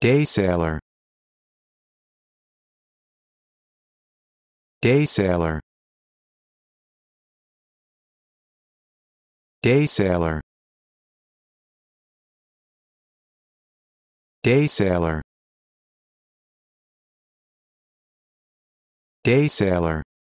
Day sailor. Day sailor. Day sailor. Day sailor. Day sailor.